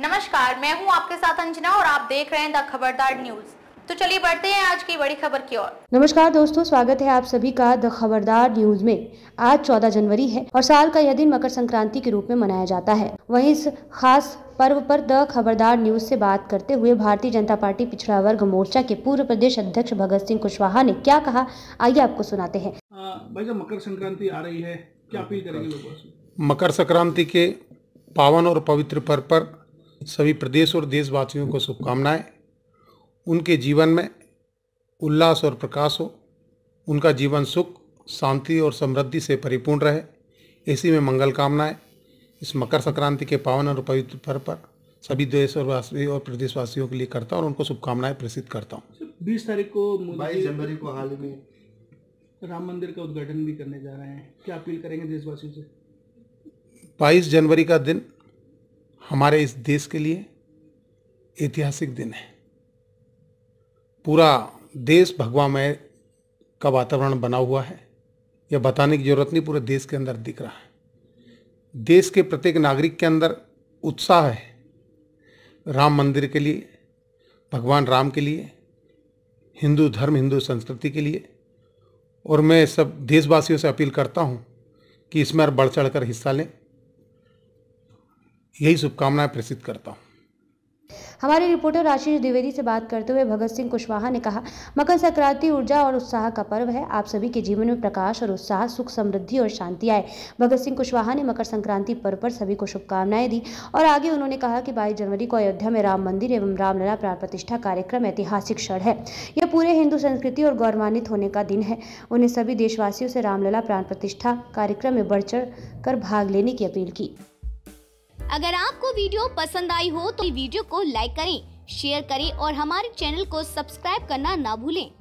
नमस्कार मैं हूं आपके साथ अंजना और आप देख रहे हैं द खबरदार न्यूज तो चलिए बढ़ते हैं आज की बड़ी खबर की ओर नमस्कार दोस्तों स्वागत है आप सभी का द खबरदार न्यूज में आज 14 जनवरी है और साल का यह दिन मकर संक्रांति के रूप में मनाया जाता है वहीं इस खास पर्व पर द खबरदार न्यूज से बात करते हुए भारतीय जनता पार्टी पिछड़ा वर्ग मोर्चा के पूर्व प्रदेश अध्यक्ष भगत सिंह कुशवाहा ने क्या कहा आइए आपको सुनाते हैं भाई मकर संक्रांति आ रही है क्या अपील करेंगे मकर संक्रांति के पावन और पवित्र पर्व पर सभी प्रदेश और देशवासियों को शुभकामनाएं उनके जीवन में उल्लास और प्रकाश हो उनका जीवन सुख शांति और समृद्धि से परिपूर्ण रहे इसी में मंगल कामनाएं इस मकर संक्रांति के पावन और पवित्र पर्व पर सभी देश और वासी और प्रदेशवासियों के लिए करता हूँ और उनको शुभकामनाएं प्रेषित करता हूँ बीस तारीख को बाईस जनवरी को हाल में राम मंदिर का उद्घाटन भी करने जा रहे हैं क्या अपील करेंगे देशवासियों से बाईस जनवरी का दिन हमारे इस देश के लिए ऐतिहासिक दिन है पूरा देश भगवामय का वातावरण बना हुआ है यह बताने की जरूरत नहीं पूरे देश के अंदर दिख रहा है देश के प्रत्येक नागरिक के अंदर उत्साह है राम मंदिर के लिए भगवान राम के लिए हिंदू धर्म हिंदू संस्कृति के लिए और मैं सब देशवासियों से अपील करता हूँ कि इसमें बढ़ चढ़ कर हिस्सा लें यही शुभकामनाएं प्रेषित करता हूँ हमारे रिपोर्टर आशीष द्विवेदी से बात करते हुए भगत सिंह कुशवाहा ने कहा मकर संक्रांति ऊर्जा और उत्साह का पर्व है आप सभी के जीवन में प्रकाश और उत्साह सुख समृद्धि और शांति आए भगत सिंह कुशवाहा ने मकर संक्रांति पर्व पर सभी को शुभकामनाएं दी और आगे उन्होंने कहा कि बाईस जनवरी को अयोध्या में राम मंदिर एवं रामलला प्राण प्रतिष्ठा कार्यक्रम ऐतिहासिक क्षण है यह पूरे हिंदू संस्कृति और गौरवान्वित होने का दिन है उन्हें सभी देशवासियों से रामलला प्राण प्रतिष्ठा कार्यक्रम में बढ़ चढ़ कर भाग लेने की अपील की अगर आपको वीडियो पसंद आई हो तो वीडियो को लाइक करें शेयर करें और हमारे चैनल को सब्सक्राइब करना ना भूलें